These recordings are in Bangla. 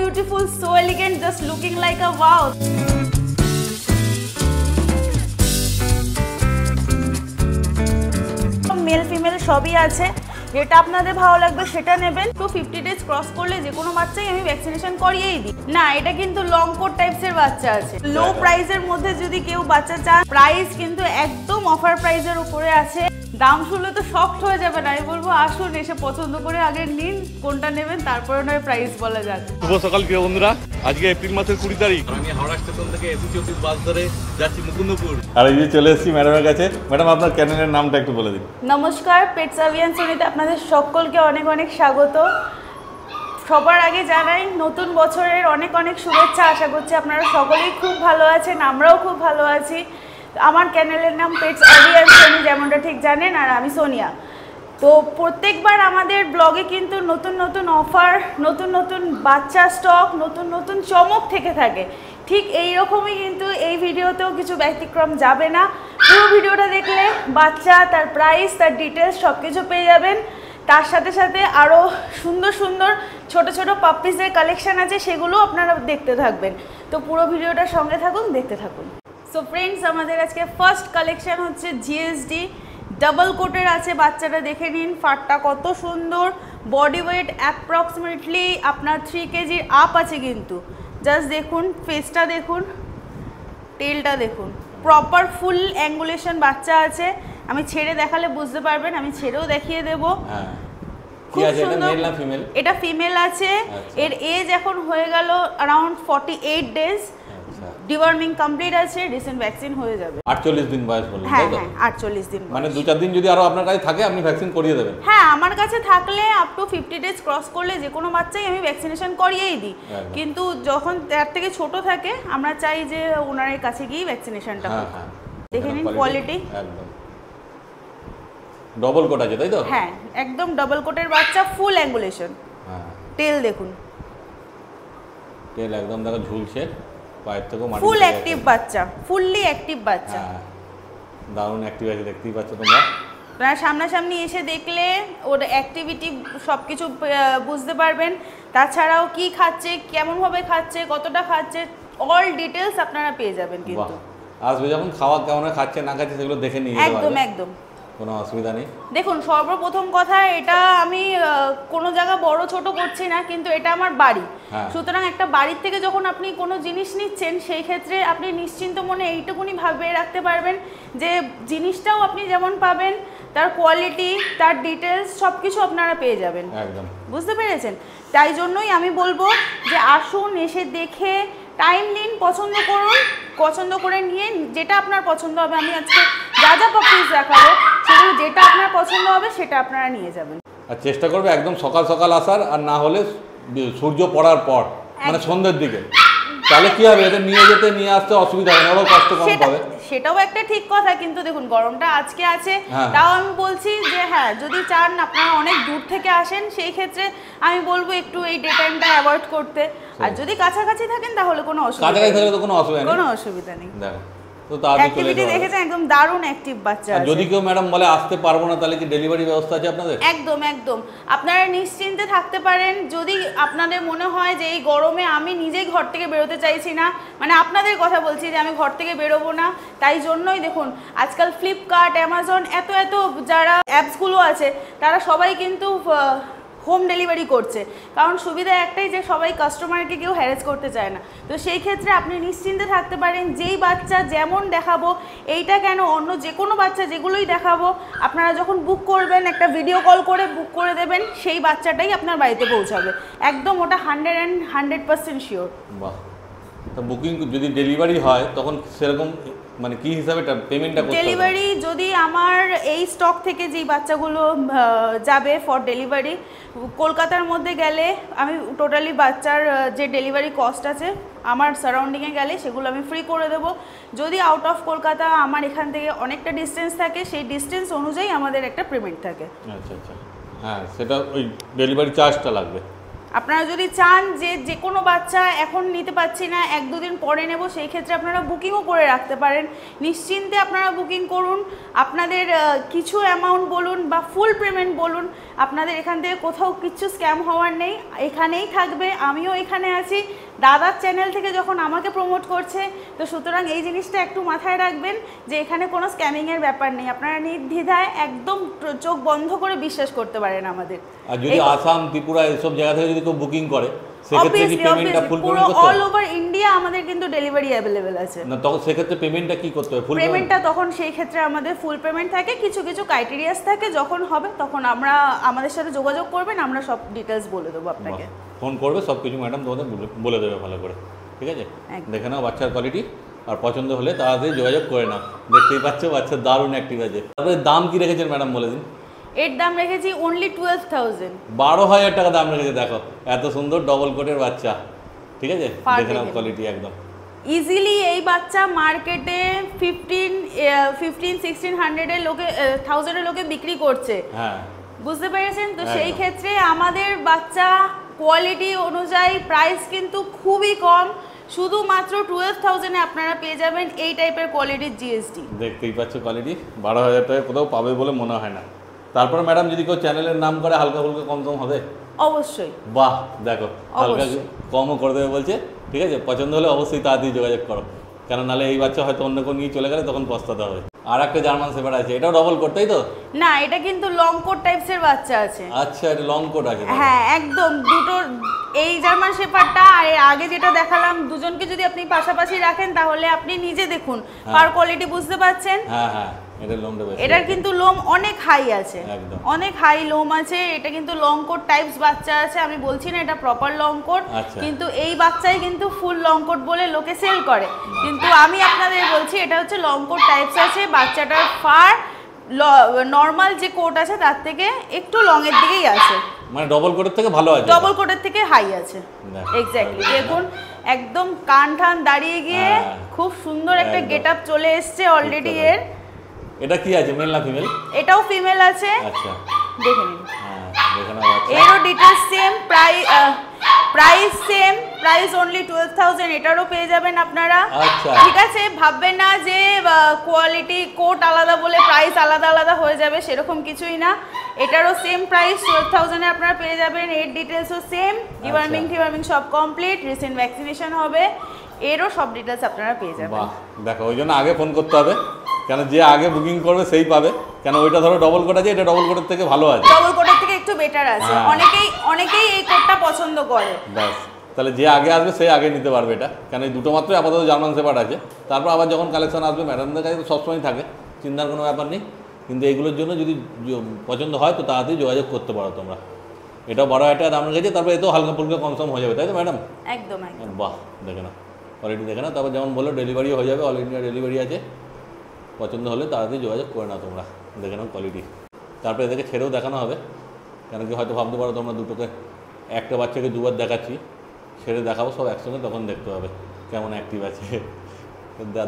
beautiful, so elegant, just looking like a wow. Male female সবই আছে যেটা আপনাদের ভালো লাগবে সেটা নেবেন তো ফিফটি ডেজ ক্রস করলে যে কোনো বাচ্চাই আমি ভ্যাকসিনেশন করিয়েই দিই না এটা কিন্তু লং কোট টাইপসের বাচ্চা আছে লো প্রাইজের মধ্যে যদি কেউ বাচ্চা চান প্রাইস কিন্তু একদম অফার প্রাইজের উপরে আছে দাম শুনলে তো সফট হয়ে যাবে না আমি বলবো আসুন এসে পছন্দ করে আগে নিন কোনটা নেবেন তারপরে নয় প্রাইস বলা যাক শুভ সকাল প্রিয় বন্ধুরা আজকে এপ্রিল মাসের কুড়ি তারিখ আমি হাওড়া স্টেশন থেকে এসি চব্বিশ বাস ধরে যাচ্ছি মুকুন্দপুর আর এই যে চলে এসেছি ম্যাডামের কাছে ম্যাডাম আপনার ক্যানেলের নামটা একটু বলে দিন নমস্কার পেট সাভিয়ান শ্রেণীতে আপনাদের সকলকে অনেক অনেক স্বাগত সবার আগে জানাই নতুন বছরের অনেক অনেক শুভেচ্ছা আশা করছি আপনারা সকলেই খুব ভালো আছেন আমরাও খুব ভালো আছি আমার চ্যানেলের নাম পেটস আদি সোনি যেমনটা ঠিক জানেন আর আমি সোনিয়া তো প্রত্যেকবার আমাদের ব্লগে কিন্তু নতুন নতুন অফার নতুন নতুন বাচ্চা স্টক নতুন নতুন চমক থেকে থাকে ঠিক এই রকমই কিন্তু এই ভিডিওতেও কিছু ব্যতিক্রম যাবে না পুরো ভিডিওটা দেখলে বাচ্চা তার প্রাইস তার ডিটেলস সব কিছু পেয়ে যাবেন তার সাথে সাথে আরও সুন্দর সুন্দর ছোট ছোট পাপিসদের কালেকশান আছে সেগুলো আপনারা দেখতে থাকবেন তো পুরো ভিডিওটার সঙ্গে থাকুন দেখতে থাকুন সো ফ্রেন্ডস আমাদের আজকে ফার্স্ট কালেকশান হচ্ছে জিএসডি ডাবল কোটের আছে বাচ্চাটা দেখে নিন ফাটটা কত সুন্দর বডি ওয়েট অ্যাপ্রক্সিমেটলি আপনার থ্রি কেজির আপ আছে কিন্তু জাস্ট দেখুন ফেসটা দেখুন টেলটা দেখুন প্রপার ফুল অ্যাঙ্গুলেশন বাচ্চা আছে আমি ছেড়ে দেখালে বুঝতে পারবেন আমি ছেড়েও দেখিয়ে দেব হ্যাঁ। খুব সুন্দর এটা ফিমেল আছে আচ্ছা। এর এজ এখন হয়ে গেল around forty eight days deworming complete আছে রিসেন্ট ভ্যাকসিন হয়ে যাবে 48 দিন বয়স বললেন হ্যাঁ হ্যাঁ 48 দিন মানে দু চার দিন যদি আরো আপনার কাছে থাকে আপনি ভ্যাকসিন করিয়ে দেবেন হ্যাঁ আমার কাছে থাকলে আপ টু 50 ডেজ ক্রস করলে যে কোনো বাচ্চাই আমি ভ্যাকসিনেশন করিয়েই দিই হ্যাঁ, হ্যাঁ। কিন্তু যখন তার থেকে ছোট থাকে আমরা চাই যে ওনারের কাছে গিয়ে ভ্যাকসিনেশনটা হোক হ্যাঁ। দেখে নিন কোয়ালিটি একদম ডবল কোট আছে তাই তো হ্যাঁ একদম ডবল কোটের বাচ্চা ফুল অ্যাঙ্গুলেশন হ্যাঁ টেল দেখুন টেল একদম দেখো ঝুলছে পায়ের থেকেও মাটি ফুল অ্যাক্টিভ বাচ্চা ফুললি অ্যাক্টিভ বাচ্চা হ্যাঁ, দারুণ অ্যাক্টিভ আছে দেখতেই পাচ্ছ তোমরা আপনারা সামনাসামনি এসে দেখলে ওর অ্যাক্টিভিটি সব কিছু বুঝতে পারবেন তাছাড়াও কি খাচ্ছে কেমনভাবে খাচ্ছে কতটা খাচ্ছে অল ডিটেলস আপনারা পেয়ে যাবেন কিন্তু আসবে যখন খাওয়া কেমন খাচ্ছে না খাচ্ছে সেগুলো দেখে নিয়ে একদম একদম কোনো অসুবিধা নেই দেখুন সর্বপ্রথম কথা এটা আমি কোনো জায়গা বড় ছোট করছি না কিন্তু এটা আমার বাড়ি হ্যাঁ। সুতরাং একটা বাড়ির থেকে যখন আপনি কোনো জিনিস নিচ্ছেন সেই ক্ষেত্রে আপনি নিশ্চিন্ত মনে এইটুকুনি ভাবে রাখতে পারবেন যে জিনিসটাও আপনি যেমন পাবেন তার কোয়ালিটি তার ডিটেলস সব কিছু আপনারা পেয়ে যাবেন একদম বুঝতে পেরেছেন তাই জন্যই আমি বলবো যে আসুন এসে দেখে টাইম নিন পছন্দ করুন পছন্দ করে নিয়ে যেটা আপনার পছন্দ হবে আমি আজকে যা যা পিস দেখাবো সেগুলো যেটা আপনার পছন্দ হবে সেটা আপনারা নিয়ে যাবেন আর চেষ্টা করবে একদম সকাল সকাল আসার আর না হলে সূর্য পড়ার পর মানে সন্ধ্যের দিকে তাহলে কি হবে এটা নিয়ে যেতে নিয়ে আসতে অসুবিধা হবে ওরাও কষ্ট কম পাবে সেটাও একটা ঠিক কথা কিন্তু দেখুন গরমটা আজকে আছে হ্যাঁ। তাও আমি বলছি যে হ্যাঁ যদি চান আপনারা অনেক দূর থেকে আসেন সেই ক্ষেত্রে আমি বলবো একটু এই ডে টাইমটা অ্যাভয়েড করতে আর যদি কাছাকাছি থাকেন তাহলে কোনো অসুবিধা কাছাকাছি থাকলে তো কোনো অসুবিধা নেই কোনো অসুবিধা নেই দেখো তো দেখেছেন একদম দারুণ অ্যাক্টিভ বাচ্চা যদি কেউ ম্যাডাম বলে আসতে পারবো না তাহলে কি ডেলিভারি ব্যবস্থা আছে আপনাদের একদম একদম আপনারা নিশ্চিন্তে থাকতে পারেন যদি আপনাদের মনে হয় যে এই গরমে আমি নিজেই ঘর থেকে বেরোতে চাইছি না মানে আপনাদের কথা বলছি যে আমি ঘর থেকে বেরোবো না তাই জন্যই দেখুন আজকাল ফ্লিপকার্ট অ্যামাজন এত এত যারা অ্যাপসগুলো আছে তারা সবাই কিন্তু হোম ডেলিভারি করছে কারণ সুবিধা একটাই যে সবাই কাস্টমারকে কেউ হ্যারেস করতে চায় না তো সেই ক্ষেত্রে আপনি নিশ্চিন্তে থাকতে পারেন যেই বাচ্চা যেমন দেখাবো এইটা কেন অন্য যে কোনো বাচ্চা যেগুলোই দেখাবো আপনারা যখন বুক করবেন একটা ভিডিও কল করে বুক করে দেবেন সেই বাচ্চাটাই আপনার বাড়িতে পৌঁছাবে একদম ওটা hundred and hundred percent sure বাহ তো বুকিং যদি ডেলিভারি হয় তখন সেরকম মানে কি হিসাবে পেমেন্টটা করতে ডেলিভারি যদি আমার এই স্টক থেকে যেই বাচ্চাগুলো যাবে ফর ডেলিভারি কলকাতার মধ্যে গেলে আমি টোটালি বাচ্চার যে ডেলিভারি কস্ট আছে আমার সারাউন্ডিংয়ে গেলে সেগুলো আমি ফ্রি করে দেব যদি আউট অফ কলকাতা আমার এখান থেকে অনেকটা ডিস্টেন্স থাকে সেই ডিস্টেন্স অনুযায়ী আমাদের একটা পেমেন্ট থাকে আচ্ছা আচ্ছা হ্যাঁ সেটা ওই ডেলিভারি চার্জটা লাগবে আপনারা যদি চান যে যে কোনো বাচ্চা এখন নিতে পারছি না এক দুদিন পরে নেব সেই ক্ষেত্রে আপনারা বুকিংও করে রাখতে পারেন নিশ্চিন্তে আপনারা বুকিং করুন আপনাদের কিছু অ্যামাউন্ট বলুন বা ফুল পেমেন্ট বলুন আপনাদের এখান থেকে কোথাও কিচ্ছু স্ক্যাম হওয়ার নেই এখানেই থাকবে আমিও এখানে আছি দাদার চ্যানেল থেকে যখন আমাকে প্রমোট করছে তো সুতরাং এই জিনিসটা একটু মাথায় রাখবেন যে এখানে কোনো স্ক্যামিংয়ের ব্যাপার নেই আপনারা নির্দ্বিধায় একদম চোখ বন্ধ করে বিশ্বাস করতে পারেন আমাদের আর যদি আসাম ত্রিপুরা এসব জায়গা থেকে যদি কেউ বুকিং করে ইন্ডিয়া আমাদের কিন্তু ডেলিভারি অ্যাভেলেবেল আছে কি করতে হবে ফুল তখন সেই ক্ষেত্রে আমাদের ফুল পেমেন্ট থাকে কিছু কিছু ক্রাইটেরিয়াস থাকে যখন হবে তখন আমরা আমাদের সাথে যোগাযোগ করবেন আমরা সব ডিটেলস বলে দেবো আপনাকে ফোন করবে সব কিছু ম্যাডাম তোমাদের বলে দেবে ভালো করে ঠিক আছে দেখে নাও বাচ্চার কোয়ালিটি আর পছন্দ হলে তাড়াতাড়ি যোগাযোগ করে নাও দেখতেই পাচ্ছ বাচ্চা দারুণ অ্যাক্টিভ আছে তারপরে দাম কি রেখেছেন ম্যাডাম বলে দিন এর দাম রেখেছি অনলি টুয়েলভ থাউজেন্ড বারো হাজার টাকা দাম রেখেছে দেখো এত সুন্দর ডবল কোটের বাচ্চা ঠিক আছে দেখে নাও কোয়ালিটি একদম ইজিলি এই বাচ্চা মার্কেটে ফিফটিন ফিফটিন সিক্সটিন হান্ড্রেডের লোকে থাউজেন্ডের লোকে বিক্রি করছে হ্যাঁ বুঝতে পেরেছেন তো হ্যাঁ, সেই ক্ষেত্রে আমাদের বাচ্চা কোয়ালিটি অনুযায়ী প্রাইস কিন্তু খুবই কম শুধুমাত্র টুয়েলভ থাউজেন্ডে আপনারা পেয়ে যাবেন এই টাইপের কোয়ালিটির জিএসটি দেখতেই পাচ্ছ কোয়ালিটি বারো হাজার টাকায় কোথাও পাবে বলে মনে হয় না তারপর ম্যাডাম যদি কেউ চ্যানেলের নাম করে হালকা ফুলকা কম কম হবে অবশ্যই বাহ দেখো হালকা কমও করে দেবে বলছে ঠিক আছে পছন্দ হলে অবশ্যই তাড়াতাড়ি যোগাযোগ করো কেন নাহলে এই বাচ্চা হয়তো অন্য কেউ নিয়ে চলে গেলে তখন পস্তাতে হবে আর একটা জার্মান শেফার্ড আছে এটাও ডাবল কোট তাই তো না এটা কিন্তু লং কোট টাইপস এর বাচ্চা আছে আচ্ছা এটা লং কোট আছে হ্যাঁ একদম দুটো এই জার্মান শেফার্ডটা আর আগে যেটা দেখালাম দুজনকে যদি আপনি পাশাপাশি রাখেন তাহলে আপনি নিজে দেখুন হ্যাঁ। পার কোয়ালিটি বুঝতে পারছেন হ্যাঁ হ্যাঁ লোমটা বেশি এটার কিন্তু লোম অনেক হাই আছে অনেক হাই লোম আছে এটা কিন্তু লং কোট টাইপস বাচ্চা আছে আমি বলছি না এটা প্রপার লং কোট কিন্তু এই বাচ্চাই কিন্তু ফুল লং কোট বলে লোকে সেল করে কিন্তু আমি আপনাদের বলছি এটা হচ্ছে লং কোট টাইপস আছে বাচ্চাটার ফার নর্মাল যে কোট আছে তার থেকে একটু লং এর দিকেই আছে মানে ডবল কোটের থেকে ভালো আছে ডবল কোটের থেকে হাই আছে এক্স্যাক্টলি দেখুন একদম কান ঠান দাঁড়িয়ে গিয়ে হ্যাঁ। খুব সুন্দর একটা গেট আপ চলে এসেছে অলরেডি এর এটা কি আছে মেল না ফিমেল এটাও ফিমেল আছে আচ্ছা দেখে নিন হ্যাঁ, এরও details same price price same price only twelve thousand এটারও পেয়ে যাবেন আপনারা আচ্ছা। ঠিক আছে ভাববেন না যে কোয়ালিটি কোট আলাদা বলে প্রাইস আলাদা আলাদা হয়ে যাবে সেরকম কিছুই না এটারও সেম প্রাইস টুয়েলভ থাউজেন্ডে আপনারা পেয়ে যাবেন এর ডিটেলসও সেম ডিওয়ার্মিং টিওয়ার্মিং সব কমপ্লিট রিসেন্ট ভ্যাকসিনেশন হবে এরও সব ডিটেলস আপনারা পেয়ে যাবেন দেখো ওই জন্য আগে ফোন করতে হবে কেন যে আগে বুকিং করবে সেই পাবে কেন ওইটা ধরো ডবল কোট আছে এটা ডবল কোটের থেকে ভালো আছে ডবল কোটের থেকে একটু বেটার আছে হ্যাঁ। অনেকেই অনেকেই এই কোটটা পছন্দ করে বাস তাহলে যে আগে আসবে সে আগে নিতে পারবে এটা কেন এই দুটো মাত্রই আপাতত জার্মান সেপার আছে তারপর আবার যখন কালেকশন আসবে ম্যাডামদের কাছে তো সবসময় থাকে চিন্তার কোনো ব্যাপার নেই কিন্তু এগুলোর জন্য যদি পছন্দ হয় তো তাড়াতাড়ি যোগাযোগ করতে পারো তোমরা এটা বড় একটা দাম গেছে তারপরে এতেও হালকা ফুলকা কমসম হয়ে যাবে তাই তো ম্যাডাম একদম বাহ দেখে না কোয়ালিটি দেখে না তারপর যেমন বললো ডেলিভারিও হয়ে যাবে অল ইন্ডিয়া ডেলিভারি আছে পছন্দ হলে তাড়াতাড়ি যোগাযোগ করে নাও তোমরা দেখে নাও কোয়ালিটি তারপরে এদেরকে ছেড়েও দেখানো হবে কেন কি হয়তো ভাবতে পারো তোমরা দুটোকে একটা বাচ্চাকে দুবার দেখাচ্ছি ছেড়ে দেখাবো সব একসঙ্গে তখন দেখতে হবে কেমন অ্যাক্টিভ আছে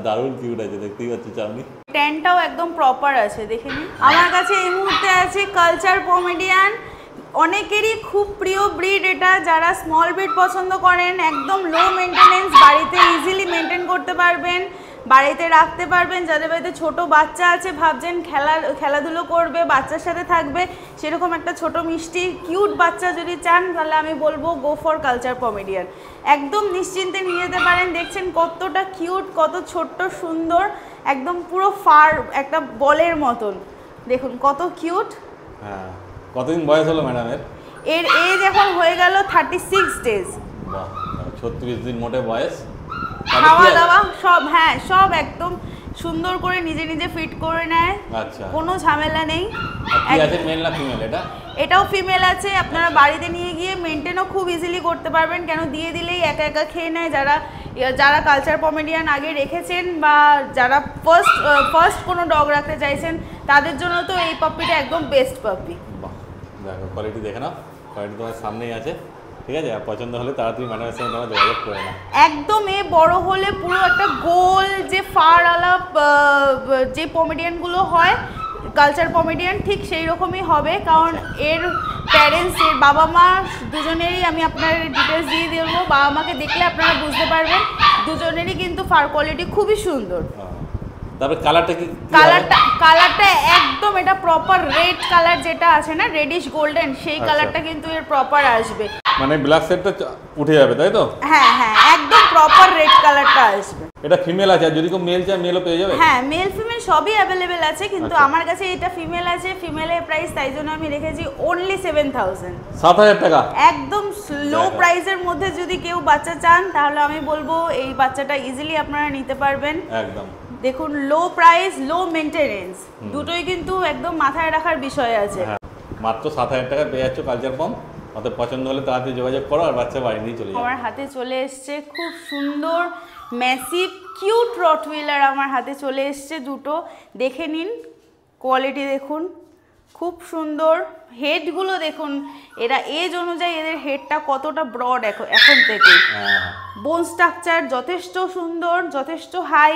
দারুণ কিউট আছে দেখতেই পাচ্ছি আপনি টেন্টটাও একদম প্রপার আছে দেখে নিন আমার কাছে এই মুহূর্তে আছে কালচার কমেডিয়ান অনেকেরই খুব প্রিয় ব্রিড এটা যারা স্মল ব্রিড পছন্দ করেন একদম লো মেনটেনেন্স বাড়িতে ইজিলি মেনটেন করতে পারবেন বাড়িতে রাখতে পারবেন যাদের বাড়িতে ছোট বাচ্চা আছে ভাবছেন খেলা খেলাধুলো করবে বাচ্চার সাথে থাকবে সেরকম একটা ছোট মিষ্টি কিউট বাচ্চা যদি চান তাহলে আমি বলবো গো ফর কালচার কমেডিয়ান একদম নিশ্চিন্তে নিয়ে যেতে পারেন দেখছেন কতটা কিউট কত ছোট্ট সুন্দর একদম পুরো ফার একটা বলের মতন দেখুন কত কিউট হ্যাঁ কতদিন বয়স হলো ম্যাডামের এর এজ এখন হয়ে গেল থার্টি সিক্স ডেজ ছত্রিশ দিন মোটে বয়স খাওয়া দাওয়া সব হ্যাঁ সব একদম সুন্দর করে নিজে নিজে ফিট করে নেয় আচ্ছা কোনো ঝামেলা নেই এটাও ফিমেল আছে আপনারা আচ্ছা। বাড়িতে নিয়ে গিয়ে মেনটেনও খুব ইজিলি করতে পারবেন কেন দিয়ে দিলেই একা একা খেয়ে নেয় যারা যারা কালচার কমেডিয়ান আগে রেখেছেন বা যারা ফার্স্ট ফার্স্ট কোনো ডগ রাখতে চাইছেন তাদের জন্য তো এই পাপ্পিটা একদম বেস্ট পাপ্পি দেখো কোয়ালিটি দেখে নাও কোয়ালিটি তোমার সামনেই আছে ঠিক আছে পছন্দ হলে তাড়াতাড়ি ম্যাডামের সঙ্গে তোমার যোগাযোগ করে না একদম এ বড় হলে পুরো একটা গোল যে ফার আলাপ যে কমেডিয়ানগুলো হয় কালচার কমেডিয়ান ঠিক সেই রকমই হবে কারণ এর প্যারেন্টস এর বাবা মা দুজনেরই আমি আপনার ডিটেলস দিয়ে দেবো বাবা মাকে দেখলে আপনারা বুঝতে পারবেন দুজনেরই কিন্তু ফার কোয়ালিটি খুবই সুন্দর হ্যাঁ। তারপর কালারটা কি কালারটা কালারটা একদম এটা প্রপার রেড কালার যেটা আছে না রেডিশ গোল্ডেন সেই কালারটা আচ্ছা। কিন্তু এর প্রপার আসবে মানে ব্ল্যাক সেটটা উঠে যাবে তাই তো হ্যাঁ হ্যাঁ একদম প্রপার রেড কালারটা আসবে এটা ফিমেল আছে যদি কেউ মেল চায় মেলও পেয়ে যাবে হ্যাঁ মেল ফিমেল সবই অ্যাভেলেবেল আছে কিন্তু আচ্ছা। আমার কাছে এটা ফিমেল আছে ফিমেলের প্রাইস তাই জন্য আমি রেখেছি অনলি সেভেন থাউজেন্ড সাত হাজার টাকা একদম লো প্রাইসের হ্যাঁ, হ্যাঁ। মধ্যে যদি কেউ বাচ্চা চান তাহলে আমি বলবো এই বাচ্চাটা ইজিলি আপনারা নিতে পারবেন একদম দেখুন লো প্রাইস লো মেনটেনেন্স দুটোই কিন্তু একদম মাথায় রাখার বিষয় আছে হ্যাঁ, মাত্র সাত হাজার টাকা পেয়ে যাচ্ছ কালচার পাম্প অতএব পছন্দ হলে তাড়াতাড়ি যোগাযোগ করো আর বাচ্চা বাড়ি নিয়ে চলে যাও আমার হাতে চলে এসছে খুব সুন্দর ম্যাসিভ কিউট রটুইলার হুইলার আমার হাতে চলে এসছে দুটো দেখে নিন কোয়ালিটি দেখুন খুব সুন্দর হেডগুলো দেখুন এরা এজ অনুযায়ী এদের হেডটা কতটা ব্রড এখন এখন থেকে বোন হ্যাঁ, স্ট্রাকচার হ্যাঁ। যথেষ্ট সুন্দর যথেষ্ট high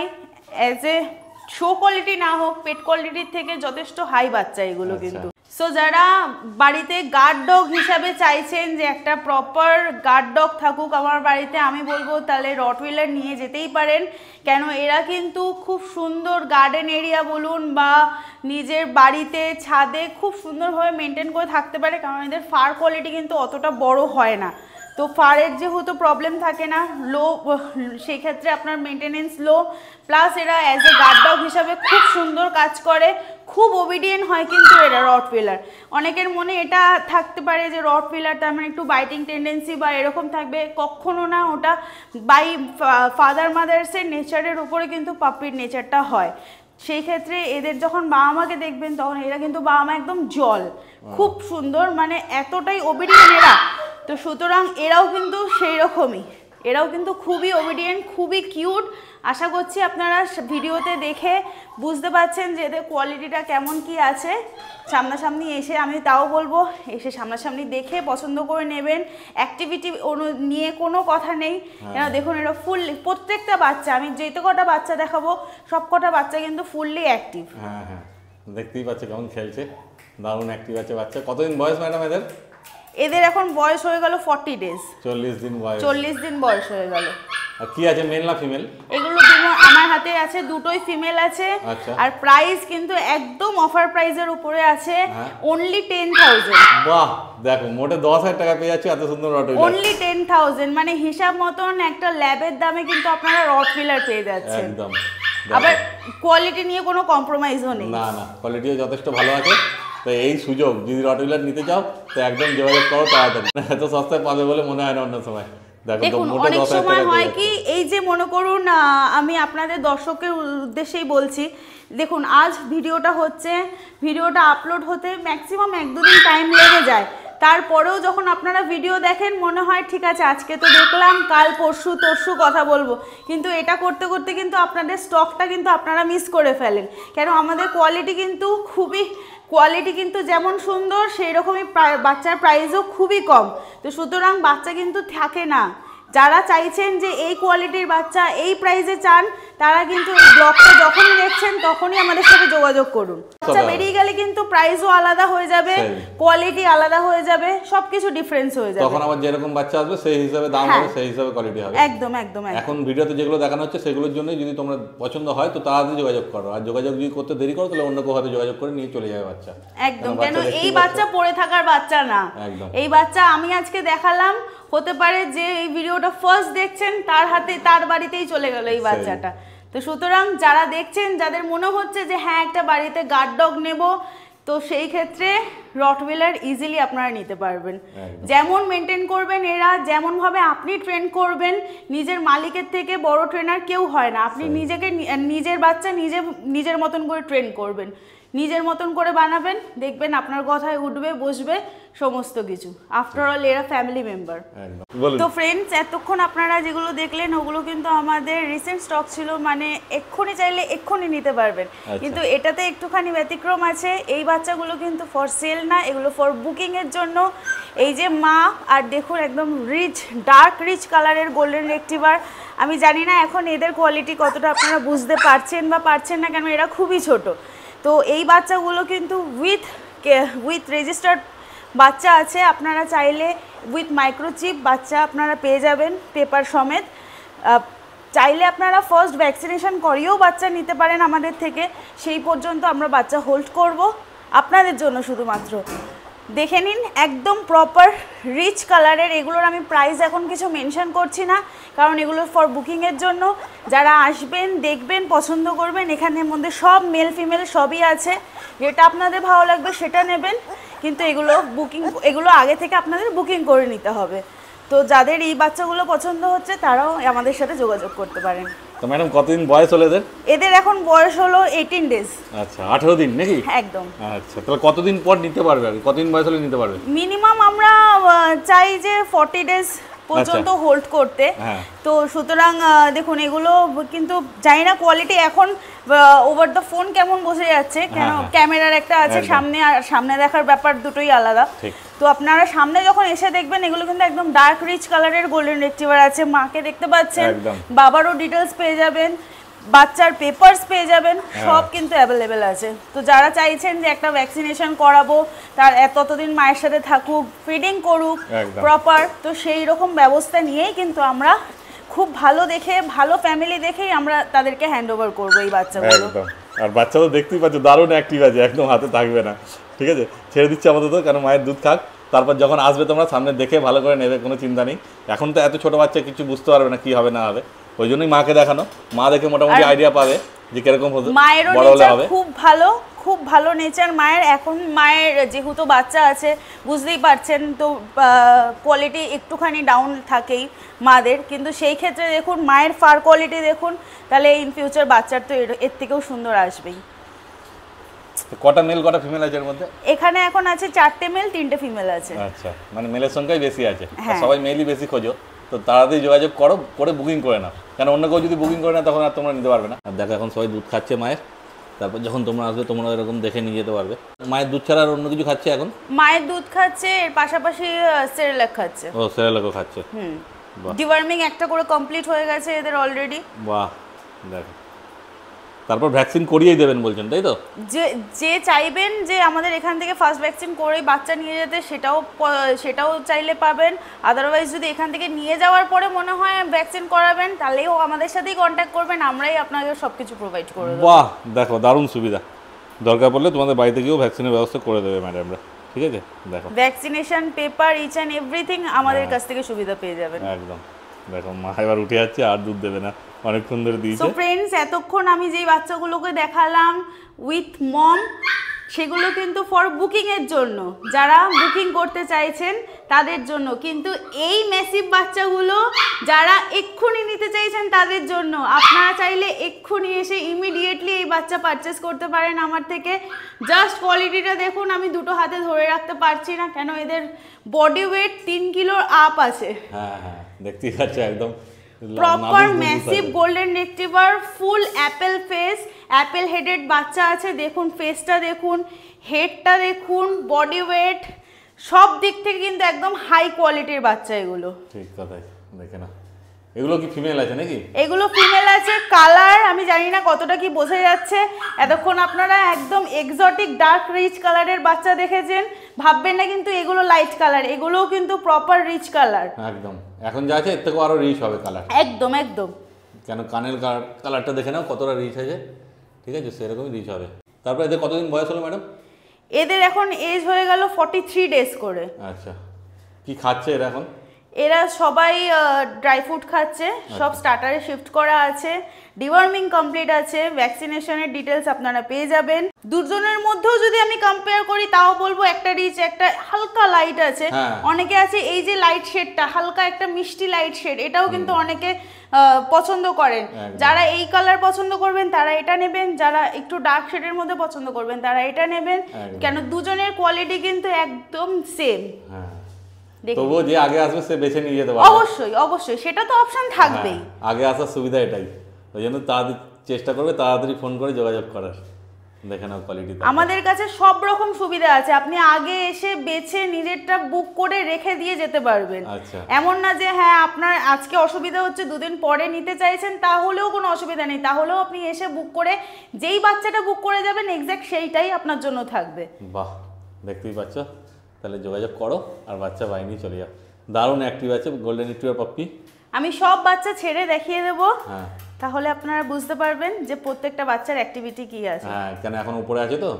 as a show quality না হোক পেট কোয়ালিটির থেকে যথেষ্ট হাই বাচ্চা এগুলো আচ্ছা। কিন্তু সো যারা বাড়িতে গার্ড ডগ হিসাবে চাইছেন যে একটা প্রপার গার্ড ডগ থাকুক আমার বাড়িতে আমি বলবো তাহলে রটওয়েলার নিয়ে যেতেই পারেন কেন এরা কিন্তু খুব সুন্দর গার্ডেন এরিয়া বলুন বা নিজের বাড়িতে ছাদে খুব সুন্দরভাবে মেনটেন করে থাকতে পারে কারণ এদের ফার কোয়ালিটি কিন্তু অতটা বড় হয় না তো ফারের যেহেতু প্রবলেম থাকে না লো সেই ক্ষেত্রে আপনার মেনটেনেন্স লো প্লাস এরা অ্যাজ এ গার্ড ডগ হিসাবে খুব সুন্দর কাজ করে খুব ওবিডিয়েন্ট হয় কিন্তু এরা রড ফিলার অনেকের মনে এটা থাকতে পারে যে রড ফিলার তার মানে একটু বাইটিং টেন্ডেন্সি বা এরকম থাকবে কখনো না ওটা বাই ফাদার মাদার্সের নেচারের উপরে কিন্তু পাপির নেচারটা হয় সেই ক্ষেত্রে এদের যখন বাবা মাকে দেখবেন তখন এরা কিন্তু বাবা মা একদম জল খুব সুন্দর মানে এতটাই ওবিডিয়েন্ট এরা তো সুতরাং এরাও কিন্তু সেই রকমই এরাও কিন্তু খুবই ওবিডিয়েন্ট খুবই কিউট আশা করছি আপনারা ভিডিওতে দেখে বুঝতে পাচ্ছেন যে এদের কোয়ালিটিটা কেমন কি আছে সামনাসামনি এসে আমি তাও বলবো এসে সামনাসামনি দেখে পছন্দ করে নেবেন অ্যাক্টিভিটি নিয়ে কোনো কথা নেই এরা হ্যাঁ। দেখুন এরা ফুল প্রত্যেকটা বাচ্চা আমি তো কটা বাচ্চা দেখাবো সব কটা বাচ্চা কিন্তু ফুললি অ্যাক্টিভ হ্যাঁ হ্যাঁ দেখতেই পাচ্ছে কেমন খেলছে দারুণ অ্যাক্টিভ আছে বাচ্চা কতদিন বয়স ম্যাডাম এদের এদের এখন বয়স হয়ে গেল 40 ডেজ 40 দিন বয়স 40 দিন বয়স হয়ে গেল আর কি আছে মেল না ফিমেল এগুলো দুটো আমার হাতে আছে দুটোই ফিমেল আছে আচ্ছা। আর প্রাইস কিন্তু একদম অফার প্রাইজের উপরে আছে অনলি হ্যাঁ। 10000 বাহ দেখো মোটে 10000 টাকা পেয়ে যাচ্ছে এত সুন্দর রট হুইলার only 10000 মানে হিসাব মতন একটা ল্যাবের দামে কিন্তু আপনারা রট ফিলার পেয়ে যাচ্ছেন একদম আবার কোয়ালিটি নিয়ে কোনো কম্প্রোমাইজও নেই না না কোয়ালিটিও যথেষ্ট ভালো আছে তো এই সুযোগ যদি রট হুইলার নিতে চাও তো একদম যোগাযোগ করো তাড়াতাড়ি এত সস্তায় পাবে বলে মনে হয় না অন্য সময় দেখুন অনেক সময় হয় কি এই যে মনে করুন আমি আপনাদের দর্শকের উদ্দেশ্যেই বলছি দেখুন আজ ভিডিওটা হচ্ছে ভিডিওটা আপলোড হতে ম্যাক্সিমাম এক দুদিন টাইম লেগে যায় তারপরেও যখন আপনারা ভিডিও দেখেন মনে হয় ঠিক আছে আজকে তো দেখলাম কাল পরশু তরশু কথা বলবো কিন্তু এটা করতে করতে কিন্তু আপনাদের স্টকটা কিন্তু আপনারা মিস করে ফেলেন কেন আমাদের কোয়ালিটি কিন্তু খুবই কোয়ালিটি কিন্তু যেমন সুন্দর সেই রকমই বাচ্চার প্রাইসও খুবই কম তো সুতরাং বাচ্চা কিন্তু থাকে না যারা চাইছেন যে এই কোয়ালিটির বাচ্চা এই প্রাইজে চান তারা কিন্তু ব্লগটা যখনই দেখছেন তখনই আমাদের সাথে যোগাযোগ করুন আচ্ছা বেরিয়ে গেলে কিন্তু প্রাইসও আলাদা হয়ে যাবে কোয়ালিটি আলাদা হয়ে যাবে সবকিছু ডিফারেন্স হয়ে যাবে তখন আবার যেরকম বাচ্চা আসবে সেই হিসাবে দাম হ্যাঁ। হবে সেই হিসাবে কোয়ালিটি হবে একদম একদম এখন ভিডিওতে যেগুলো দেখানো হচ্ছে সেগুলোর জন্য যদি তোমরা পছন্দ হয় তো তাড়াতাড়ি যোগাযোগ করো আর যোগাযোগ যদি করতে দেরি করো তাহলে অন্য কেউ হয়তো যোগাযোগ করে নিয়ে চলে যাবে বাচ্চা একদম কেন এই বাচ্চা পড়ে থাকার বাচ্চা না এই বাচ্চা আমি আজকে দেখালাম হতে পারে যে এই ভিডিওটা ফার্স্ট দেখছেন তার হাতে তার বাড়িতেই চলে গেল এই বাচ্চাটা তো সুতরাং যারা দেখছেন যাদের মনে হচ্ছে যে হ্যাঁ একটা বাড়িতে গার্ড ডগ নেব তো সেই ক্ষেত্রে রটওয়েলার ইজিলি আপনারা নিতে পারবেন যেমন মেনটেন করবেন এরা যেমনভাবে আপনি ট্রেন করবেন নিজের মালিকের থেকে বড় ট্রেনার কেউ হয় না আপনি নিজেকে নিজের বাচ্চা নিজে নিজের মতন করে ট্রেন করবেন নিজের মতন করে বানাবেন দেখবেন আপনার কথায় উঠবে বসবে সমস্ত কিছু আফটার অল এরা ফ্যামিলি মেম্বার তো ফ্রেন্ডস এতক্ষণ আপনারা যেগুলো দেখলেন ওগুলো কিন্তু আমাদের রিসেন্ট স্টক ছিল মানে এক্ষুনি চাইলে এক্ষুনি নিতে পারবেন আচ্ছা। কিন্তু এটাতে একটুখানি ব্যতিক্রম আছে এই বাচ্চাগুলো কিন্তু ফর সেল না এগুলো ফর বুকিংয়ের জন্য এই যে মা আর দেখুন একদম রিচ ডার্ক রিচ কালারের গোল্ডেন রেক্টিভার আমি জানি না এখন এদের কোয়ালিটি কতটা আপনারা বুঝতে পারছেন বা পারছেন না কেন এরা খুবই ছোটো তো এই বাচ্চাগুলো কিন্তু উইথ উইথ রেজিস্টার্ড বাচ্চা আছে আপনারা চাইলে উইথ মাইক্রোচিপ বাচ্চা আপনারা পেয়ে যাবেন পেপার সমেত চাইলে আপনারা ফার্স্ট ভ্যাকসিনেশন করিয়েও বাচ্চা নিতে পারেন আমাদের থেকে সেই পর্যন্ত আমরা বাচ্চা হোল্ড করব আপনাদের জন্য শুধুমাত্র দেখে নিন একদম প্রপার রিচ কালারের এগুলোর আমি প্রাইস এখন কিছু মেনশন করছি না কারণ এগুলো ফর বুকিংয়ের জন্য যারা আসবেন দেখবেন পছন্দ করবেন এখানের মধ্যে সব মেল ফিমেল সবই আছে যেটা আপনাদের ভালো লাগবে সেটা নেবেন কিন্তু এগুলো বুকিং এগুলো আগে থেকে আপনাদের বুকিং করে নিতে হবে তো যাদের এই বাচ্চাগুলো পছন্দ হচ্ছে তারাও আমাদের সাথে যোগাযোগ করতে পারেন তো ম্যাডাম কতদিন বয়স হলো এদের এদের এখন বয়স হলো 18 ডেজ আচ্ছা 18 দিন নাকি একদম আচ্ছা তাহলে কতদিন পর নিতে পারবে কতদিন বয়স হলে নিতে পারবে মিনিমাম আমরা চাই যে 40 ডেজ পর্যন্ত হোল্ড আচ্ছা। করতে হ্যাঁ। তো সুতরাং দেখুন এগুলো কিন্তু জানি না কোয়ালিটি এখন ওভার দ্য ফোন কেমন বসে যাচ্ছে হ্যাঁ, কেন ক্যামেরার একটা আছে সামনে আর সামনে দেখার ব্যাপার দুটোই আলাদা তো আপনারা সামনে যখন এসে দেখবেন এগুলো কিন্তু একদম ডার্ক রিচ কালারের গোল্ডেন রেট্রিভার আছে মাকে দেখতে পাচ্ছেন বাবারও ডিটেলস পেয়ে যাবেন বাচ্চার পেপারস পেয়ে যাবেন হ্যাঁ। সব কিন্তু অ্যাভেলেবেল আছে তো যারা চাইছেন যে একটা ভ্যাকসিনেশন করাবো তার ততদিন মায়ের সাথে থাকুক ফিডিং করুক প্রপার তো সেই রকম ব্যবস্থা নিয়েই কিন্তু আমরা খুব ভালো দেখে ভালো ফ্যামিলি দেখেই আমরা তাদেরকে হ্যান্ড ওভার করবো এই বাচ্চাগুলো আর বাচ্চা তো দেখতেই পাচ্ছে দারুণ অ্যাক্টিভ আছে একদম হাতে থাকবে না ঠিক আছে ছেড়ে দিচ্ছে তো কারণ মায়ের দুধ খাক তারপর যখন আসবে তোমরা সামনে দেখে ভালো করে নেবে কোনো চিন্তা নেই এখন তো এত ছোটো বাচ্চা কিছু বুঝতে পারবে না কি হবে না হবে ওই জন্যই মাকে দেখানো মা দেখে মোটামুটি আইডিয়া পাবে যে কিরকম হবে মায়েরও হবে খুব ভালো খুব ভালো নেচার মায়ের এখন মায়ের যেহেতু বাচ্চা আছে বুঝতেই পারছেন তো কোয়ালিটি একটুখানি ডাউন থাকেই মাদের কিন্তু সেই ক্ষেত্রে দেখুন মায়ের ফার কোয়ালিটি দেখুন তাহলে ইন ফিউচার বাচ্চার তো এর থেকেও সুন্দর আসবেই কটা মেল কটা ফিমেল আছে এর মধ্যে এখানে এখন আছে চারটে মেল তিনটে ফিমেল আছে আচ্ছা মানে মেলের সংখ্যাই বেশি আছে হ্যাঁ। সবাই মেলই বেশি খোঁজো তো তাড়াতাড়ি যোগাযোগ করো করে বুকিং করে নাও কেন অন্য কেউ যদি বুকিং করে না তখন আর তোমরা নিতে পারবে না আর দেখো এখন সবাই দুধ খাচ্ছে মায়ের তারপর যখন তোমরা আসবে তোমরা এরকম দেখে নিয়ে যেতে পারবে মায়ের দুধ ছাড়া আর অন্য কিছু খাচ্ছে এখন মায়ের দুধ খাচ্ছে এর পাশাপাশি সেরেলাক খাচ্ছে ও সেরেলাকও খাচ্ছে হুম ডিওয়ার্মিং একটা করে কমপ্লিট হয়ে গেছে এদের অলরেডি বাহ দেখো তারপর ভ্যাকসিন করিয়েই দেবেন বলছেন তাই তো যে যে চাইবেন যে আমাদের এখান থেকে ফার্স্ট ভ্যাকসিন করে বাচ্চা নিয়ে যেতে সেটাও সেটাও চাইলে পাবেন আদারওয়াইজ যদি এখান থেকে নিয়ে যাওয়ার পরে মনে হয় ভ্যাকসিন করাবেন তাহলেও আমাদের সাথেই কন্ট্যাক্ট করবেন আমরাই আপনাকে সব কিছু প্রোভাইড করে বাহ দেখো দারুণ সুবিধা দরকার পড়লে তোমাদের বাড়িতে গিয়েও ভ্যাকসিনের ব্যবস্থা করে দেবে ম্যাডামরা ঠিক আছে দেখো vaccination paper each and everything আমাদের হ্যাঁ। কাছ থেকে সুবিধা পেয়ে যাবেন একদম দেখো মা এবার উঠে যাচ্ছে আর দুধ দেবে না অনেকক্ষণ ধরে দিয়েছে সো ফ্রেন্ডস এতক্ষণ আমি যেই বাচ্চাগুলোকে দেখালাম উইথ মম সেগুলো কিন্তু ফর বুকিংয়ের জন্য যারা বুকিং করতে চাইছেন তাদের জন্য কিন্তু এই মেসিভ বাচ্চাগুলো যারা এক্ষুনি নিতে চাইছেন তাদের জন্য আপনারা চাইলে এক্ষুনি এসে ইমিডিয়েটলি এই বাচ্চা পারচেস করতে পারেন আমার থেকে জাস্ট কোয়ালিটিটা দেখুন আমি দুটো হাতে ধরে রাখতে পারছি না কেন এদের বডি ওয়েট তিন কিলোর আপ আছে হ্যাঁ হ্যাঁ দেখতেই পাচ্ছ একদম proper massive golden retriever full apple face apple headed বাচ্চা আছে দেখুন ফেসটা দেখুন হেডটা দেখুন বডি ওয়েট সব দিক থেকে কিন্তু একদম হাই কোয়ালিটির বাচ্চা এগুলো ঠিক কথাই দেখে না এগুলো কি ফিমেল আছে নাকি এগুলো ফিমেল আছে কালার আমি জানি না কতটা কি বোঝা যাচ্ছে এতক্ষণ আপনারা একদম এক্সটিক ডার্ক রিচ কালারের বাচ্চা দেখেছেন ভাববেন না কিন্তু এগুলো লাইট কালার এগুলোও কিন্তু প্রপার রিচ কালার একদম এখন যা আছে এর থেকেও আরও রিচ হবে কালার একদম একদম কেন কানের কালারটা দেখে নাও কতটা রিচ আছে ঠিক আছে সেরকমই রিচ হবে তারপর এদের কতদিন বয়স হলো ম্যাডাম এদের এখন এজ হয়ে গেল ফর্টি থ্রি ডেজ করে আচ্ছা কি খাচ্ছে এরা এখন এরা সবাই ড্রাই ফ্রুট খাচ্ছে সব স্টার্টারে আচ্ছা। শিফট করা আছে ডিওয়ার্মিং কমপ্লিট আছে ভ্যাকসিনেশনের ডিটেলস আপনারা পেয়ে যাবেন দুজনের মধ্যেও যদি আমি কম্পেয়ার করি তাও বলবো একটা রিচ একটা হালকা লাইট আছে হ্যাঁ। অনেকে আছে এই যে লাইট শেডটা হালকা একটা মিষ্টি লাইট শেড এটাও কিন্তু অনেকে পছন্দ করেন যারা এই কালার পছন্দ করবেন তারা এটা নেবেন যারা একটু ডার্ক শেডের মধ্যে পছন্দ করবেন তারা এটা নেবেন কেন দুজনের কোয়ালিটি কিন্তু একদম সেম হ্যাঁ তবুও যে আগে আসবে সে বেছে নিয়ে যেতে পারবে অবশ্যই অবশ্যই সেটা তো অপশন হ্যাঁ, থাকবেই আগে আসার সুবিধা এটাই ওই জন্য তাড়াতাড়ি চেষ্টা করবে তাড়াতাড়ি ফোন করে যোগাযোগ করার দেখে নাও কোয়ালিটি আমাদের কাছে সব রকম সুবিধা আছে আপনি আগে এসে বেছে নিজেরটা বুক করে রেখে দিয়ে যেতে পারবেন আচ্ছা এমন না যে হ্যাঁ আপনার আজকে অসুবিধা হচ্ছে দুদিন পরে নিতে চাইছেন তাহলেও কোনো অসুবিধা নেই তাহলেও আপনি এসে বুক করে যেই বাচ্চাটা বুক করে যাবেন এক্স্যাক্ট সেইটাই আপনার জন্য থাকবে বাহ দেখতেই পাচ্ছ তাহলে যোগাযোগ করো আর বাচ্চা বাইনি চলে যাও দারুণ অ্যাক্টিভ আছে গোল্ডেন রিট্রিভার পাপ্পি আমি সব বাচ্চা ছেড়ে দেখিয়ে দেব হ্যাঁ তাহলে আপনারা বুঝতে পারবেন যে প্রত্যেকটা বাচ্চার অ্যাক্টিভিটি কি আছে হ্যাঁ কেন এখন উপরে আছে তো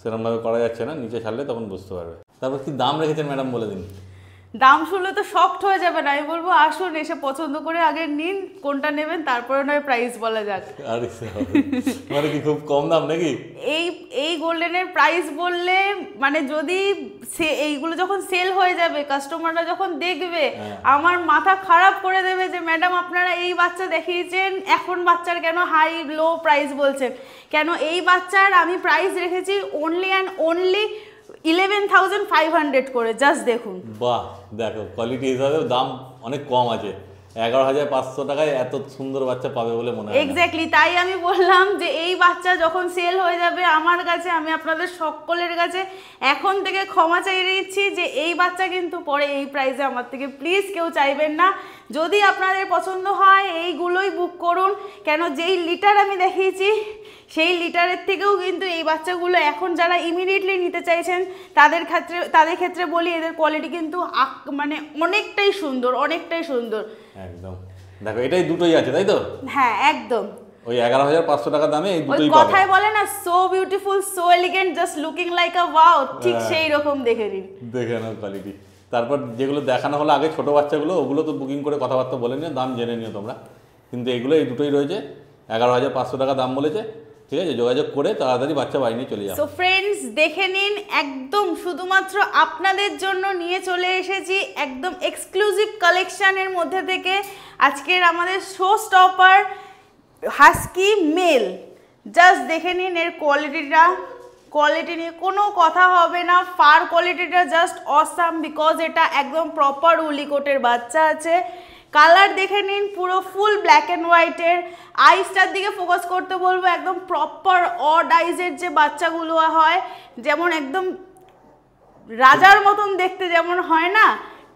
সেরকমভাবে করা যাচ্ছে না নিচে ছাড়লে তখন বুঝতে পারবে তারপর কি দাম রেখেছেন ম্যাডাম বলে দিন দাম শুনলে তো সফট হয়ে যাবে না আমি বলবো আসুন এসে পছন্দ করে আগে নিন কোনটা নেবেন তারপরে নয় প্রাইস বলা যাক মানে কি খুব কম দাম নাকি এই এই গোল্ডেনের প্রাইস বললে মানে যদি সে এইগুলো যখন সেল হয়ে যাবে কাস্টমাররা যখন দেখবে হ্যাঁ। আমার মাথা খারাপ করে দেবে যে ম্যাডাম আপনারা এই বাচ্চা দেখিয়েছেন এখন বাচ্চার কেন হাই লো প্রাইস বলছেন কেন এই বাচ্চার আমি প্রাইস রেখেছি only and only eleven thousand five hundred করে জাস্ট দেখুন বাহ দেখো কোয়ালিটি হিসাবে দাম অনেক কম আছে এগারো হাজার পাঁচশো টাকায় এত সুন্দর বাচ্চা পাবে বলে মনে হয় এক্স্যাক্টলি তাই আমি বললাম যে এই বাচ্চা যখন সেল হয়ে যাবে আমার কাছে আমি আপনাদের সকলের কাছে এখন থেকে ক্ষমা চাই দিচ্ছি যে এই বাচ্চা কিন্তু পরে এই প্রাইসে আমার থেকে প্লিজ কেউ চাইবেন না যদি আপনাদের পছন্দ হয় এইগুলোই বুক করুন কেন যেই লিটার আমি দেখিয়েছি সেই লিটারের থেকেও কিন্তু এই বাচ্চাগুলো এখন যারা ইমিডিয়েটলি নিতে চাইছেন তাদের ক্ষেত্রে তাদের ক্ষেত্রে বলি এদের কোয়ালিটি কিন্তু মানে অনেকটাই সুন্দর অনেকটাই সুন্দর একদম দেখো এটাই দুটোই আছে তাই তো হ্যাঁ একদম ওই এগারো হাজার পাঁচশো টাকা দামে এই দুটোই পাবে কথাই বলে না so beautiful so elegant just looking like a wow ঠিক হ্যাঁ। সেই রকম দেখে নিন দেখে নাও কোয়ালিটি তারপর যেগুলো দেখানো হলো আগে ছোট বাচ্চাগুলো ওগুলো তো বুকিং করে কথাবার্তা বলে নিও দাম জেনে নিও তোমরা কিন্তু এগুলো এই দুটোই রয়েছে এগারো হাজার পাঁচশো টাকা দাম বলেছে ঠিক আছে যোগাযোগ করে তাড়াতাড়ি বাচ্চা নিয়ে চলে যাবে ফ্রেন্ডস দেখে নিন একদম শুধুমাত্র আপনাদের জন্য নিয়ে চলে এসেছি একদম এক্সক্লুসিভ কালেকশানের মধ্যে থেকে আজকের আমাদের show stopper husky male just দেখে নিন এর কোয়ালিটিটা কোয়ালিটি নিয়ে কোনো কথা হবে না ফার কোয়ালিটিটা জাস্ট অসাম বিকজ এটা একদম প্রপার উলিকোটের বাচ্চা আছে কালার দেখে নিন পুরো ফুল ব্ল্যাক অ্যান্ড হোয়াইটের আইসটার দিকে ফোকাস করতে বলবো একদম প্রপার অড আইজের যে বাচ্চাগুলো হয় যেমন একদম রাজার মতন দেখতে যেমন হয় না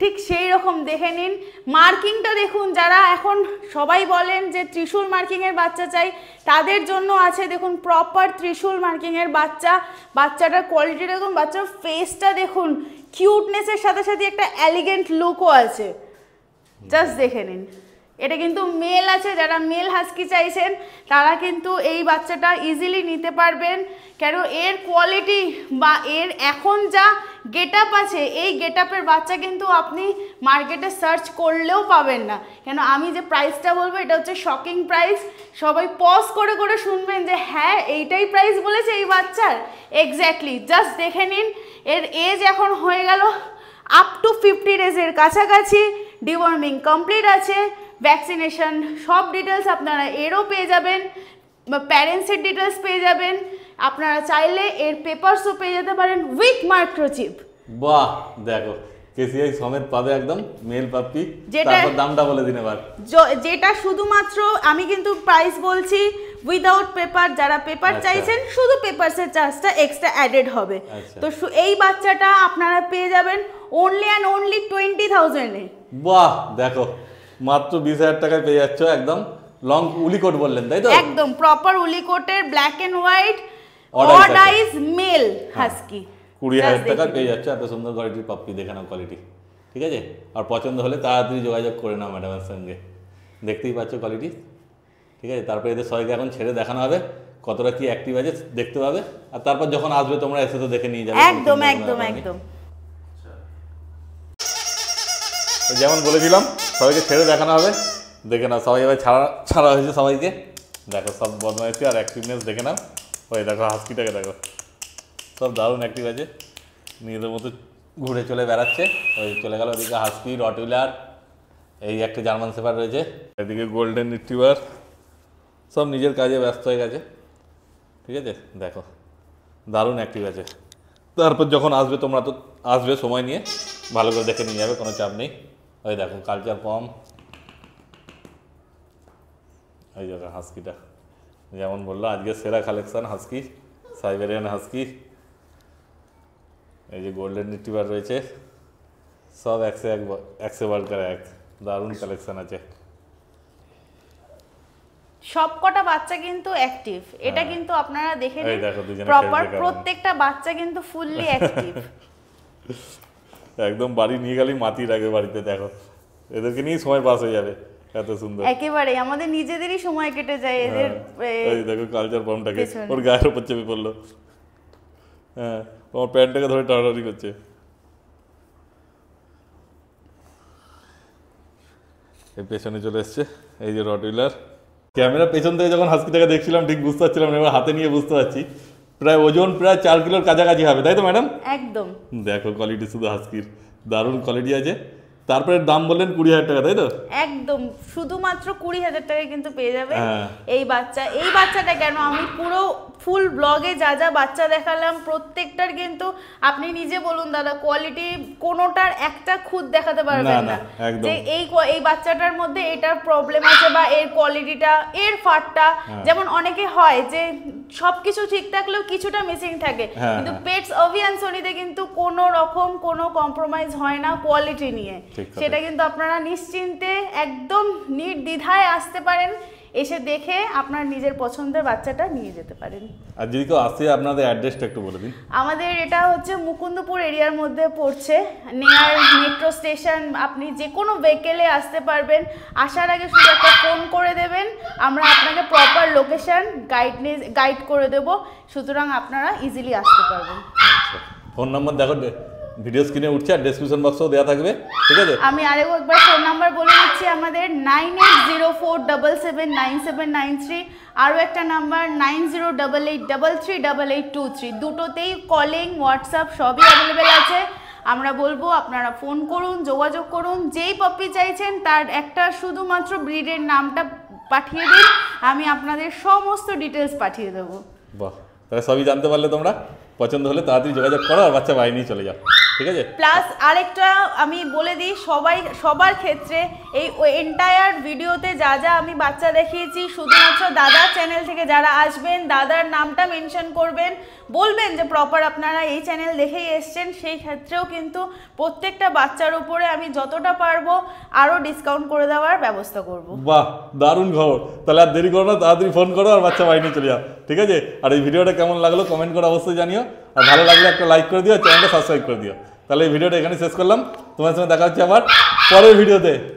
ঠিক সেই রকম দেখে নিন মার্কিংটা দেখুন যারা এখন সবাই বলেন যে ত্রিশূল মার্কিংয়ের বাচ্চা চাই তাদের জন্য আছে দেখুন প্রপার ত্রিশূল মার্কিংয়ের বাচ্চা বাচ্চাটার কোয়ালিটিটা দেখুন বাচ্চার ফেসটা দেখুন কিউটনেসের সাথে সাথে একটা অ্যালিগেন্ট লুকও আছে জাস্ট দেখে নিন এটা কিন্তু মেল আছে যারা মেল হাস্কি চাইছেন তারা কিন্তু এই বাচ্চাটা ইজিলি নিতে পারবেন কেন এর কোয়ালিটি বা এর এখন যা গেট আপ আছে এই গেট আপের বাচ্চা কিন্তু আপনি মার্কেটে সার্চ করলেও পাবেন না কেন আমি যে প্রাইসটা বলবো এটা হচ্ছে শকিং প্রাইস সবাই পজ করে করে শুনবেন যে হ্যাঁ এইটাই প্রাইস বলেছে এই বাচ্চার এক্স্যাক্টলি জাস্ট দেখে নিন এর এজ এখন হয়ে গেল আপ টু ফিফটি ডেজের কাছাকাছি ডিওয়ার্মিং কমপ্লিট আছে ভ্যাকসিনেশন সব ডিটেলস আপনারা এরও পেয়ে যাবেন প্যারেন্টসের ডিটেলস পেয়ে যাবেন আপনারা চাইলে এর পেপারসও পেয়ে যেতে পারেন উইথ মাইক্রোচিপ বাহ দেখো কেসিআই সমেত পাবে একদম মেল পাপি তারপর দামটা বলে দিন এবার যেটা শুধুমাত্র আমি কিন্তু প্রাইস বলছি উইদাউট পেপার যারা পেপার আচ্ছা। চাইছেন শুধু পেপারসের চার্জটা এক্সট্রা অ্যাডেড হবে আচ্ছা। তো এই বাচ্চাটা আপনারা পেয়ে যাবেন অনলি অ্যান্ড অনলি টোয়েন্টি থাউজেন্ডে বাহ দেখো মাত্র বিশ হাজার টাকায় পেয়ে যাচ্ছ একদম লং উলিকোট বললেন তাই তো একদম প্রপার উলিকোটের ব্ল্যাক এন্ড হোয়াইট অর্ডাইজ মেল হাস্কি কুড়ি হাজার টাকা পেয়ে যাচ্ছে এত সুন্দর কোয়ালিটির পাপ্পি দেখে নাও কোয়ালিটি ঠিক আছে আর পছন্দ হলে তাড়াতাড়ি যোগাযোগ করে নাও ম্যাডামের সঙ্গে দেখতেই পাচ্ছ কোয়ালিটি ঠিক আছে তারপরে এদের সবাইকে এখন ছেড়ে দেখানো হবে কতটা কি অ্যাক্টিভ আছে দেখতে পাবে আর তারপর যখন আসবে তোমরা এসে তো দেখে নিয়ে যাবে একদম একদম একদম যেমন বলেছিলাম সবাইকে ছেড়ে দেখানো হবে দেখে নাও সবাই এবার ছাড়া ছাড়া হয়েছে সবাইকে দেখো সব বদমাইশি আর অ্যাক্টিভনেস দেখে নাও ওই দেখো হাসকিটাকে দেখো সব দারুণ অ্যাক্টিভ আছে নিজেদের মতো ঘুরে চলে বেড়াচ্ছে ওই চলে গেল ওদিকে হাসকি রটুলার এই একটা জার্মান সেপার রয়েছে এদিকে গোল্ডেন রিট্রিভার সব নিজের কাজে ব্যস্ত হয়ে গেছে ঠিক আছে দেখো দারুণ অ্যাক্টিভ আছে তারপর যখন আসবে তোমরা তো আসবে সময় নিয়ে ভালো করে দেখে নিয়ে যাবে কোনো চাপ নেই ওই দেখো কালচার কম এই দেখো হাঁসকিটা যেমন বললো আজকে সেরা কালেকশান হাঁসকি সাইবেরিয়ান হাস্কি এই যে গোল্ডেন রিটিভার রয়েছে সব একশো এক একশো বার্কার এক দারুণ কালেকশান আছে সবকটা বাচ্চা কিন্তু অ্যাক্টিভ এটা হ্যাঁ। কিন্তু আপনারা দেখে নিন প্রপার প্রত্যেকটা বাচ্চা কিন্তু ফুললি অ্যাক্টিভ একদম বাড়ি নিয়ে গেলেই মাটি লাগে বাড়িতে দেখো এদেরকে নিয়ে সময় পাস হয়ে যাবে এত সুন্দর একেবারে আমাদের নিজেদেরই সময় কেটে যায় হ্যাঁ, এদের এই দেখো কালচার ফর্মটাকে ওর গায়ের উপর চেপে পড়লো হ্যাঁ ওর প্যান্টটাকে ধরে টানাটানি করছে এই পেছনে চলে এসছে এই যে রট ক্যামেরা পেছন থেকে যখন হাসকি দেখছিলাম ঠিক বুঝতে পারছিলাম এবার হাতে নিয়ে বুঝতে পারছি প্রায় ওজন প্রায় চার কিলোর কাছাকাছি হবে তাই তো ম্যাডাম একদম দেখো কোয়ালিটি শুধু হাস্কির দারুণ কোয়ালিটি আছে তারপরে দাম বললেন কুড়ি হাজার টাকা তাই তো একদম শুধুমাত্র কুড়ি হাজার টাকায় কিন্তু পেয়ে যাবে হ্যাঁ। এই বাচ্চা এই বাচ্চাটা কেন আমি পুরো ফুল ব্লগে যা যা বাচ্চা দেখালাম প্রত্যেকটার কিন্তু আপনি নিজে বলুন দাদা কোয়ালিটি কোনোটার একটা খুদ দেখাতে পারবেন না যে এই এই বাচ্চাটার মধ্যে এটার প্রবলেম আছে বা এর কোয়ালিটিটা এর ফাটটা হ্যাঁ। যেমন অনেকে হয় যে সবকিছু ঠিক থাকলেও কিছুটা মিসিং থাকে হ্যাঁ, কিন্তু পেটস অভিয়ান কিন্তু কোনো রকম কোনো কম্প্রোমাইজ হয় না কোয়ালিটি নিয়ে সেটা কিন্তু আপনারা নিশ্চিন্তে একদম নির্দ্বিধায় আসতে পারেন এসে দেখে আপনার নিজের পছন্দের বাচ্চাটা নিয়ে যেতে পারেন আর যদি কেউ আসে আপনাদের অ্যাড্রেসটা একটু বলে দিন আমাদের এটা হচ্ছে মুকুন্দপুর এরিয়ার মধ্যে পড়ছে নেয়ার মেট্রো স্টেশন আপনি যে কোনো ভেহিকেলে আসতে পারবেন আসার আগে শুধু একটা ফোন করে দেবেন আমরা আপনাকে প্রপার লোকেশান গাইডনেস গাইড করে দেব সুতরাং আপনারা ইজিলি আসতে পারবেন ফোন আচ্ছা। নম্বর দেখো ভিডিও স্ক্রিনে উঠছে আর ডেসক্রিপশন বক্সেও দেওয়া থাকবে ঠিক আছে আমি আরেকও একবার ফোন নাম্বার বলে দিচ্ছি আমাদের nine eight zero four double seven nine seven nine three আরও একটা number nine zero double eight double three double eight two three দুটোতেই কলিং হোয়াটসঅ্যাপ সবই অ্যাভেলেবেল আছে আমরা বলবো আপনারা ফোন করুন যোগাযোগ করুন যেই পপি চাইছেন তার একটা শুধুমাত্র ব্রিডের নামটা পাঠিয়ে দিন আমি আপনাদের সমস্ত ডিটেলস পাঠিয়ে দেবো বাহ তাহলে সবই জানতে পারলে তোমরা পছন্দ হলে তাড়াতাড়ি যোগাযোগ করো আর বাচ্চা বাইরে নিয়ে চলে যাও ঠিক আছে প্লাস আরেকটা আমি বলে দিই সবাই সবার ক্ষেত্রে এই এন্টায়ার ভিডিওতে যা যা আমি বাচ্চা দেখিয়েছি শুধুমাত্র দাদার চ্যানেল থেকে যারা আসবেন দাদার নামটা মেনশন করবেন বলবেন যে প্রপার আপনারা এই চ্যানেল দেখেই এসছেন সেই ক্ষেত্রেও কিন্তু প্রত্যেকটা বাচ্চার উপরে আমি যতটা পারবো আরও ডিসকাউন্ট করে দেওয়ার ব্যবস্থা করব বাহ দারুণ খবর তাহলে আর দেরি করো না তাড়াতাড়ি ফোন করো আর বাচ্চা বাইরে চলে যাও ঠিক আছে আর এই ভিডিওটা কেমন লাগলো কমেন্ট করে অবশ্যই জানিও আর ভালো লাগলে একটা লাইক করে দিও চ্যানেলটা সাবস্ক্রাইব করে দিও তাহলে এই ভিডিওটা এখানে শেষ করলাম তোমার সঙ্গে দেখা হচ্ছে আবার পরের ভিডিওতে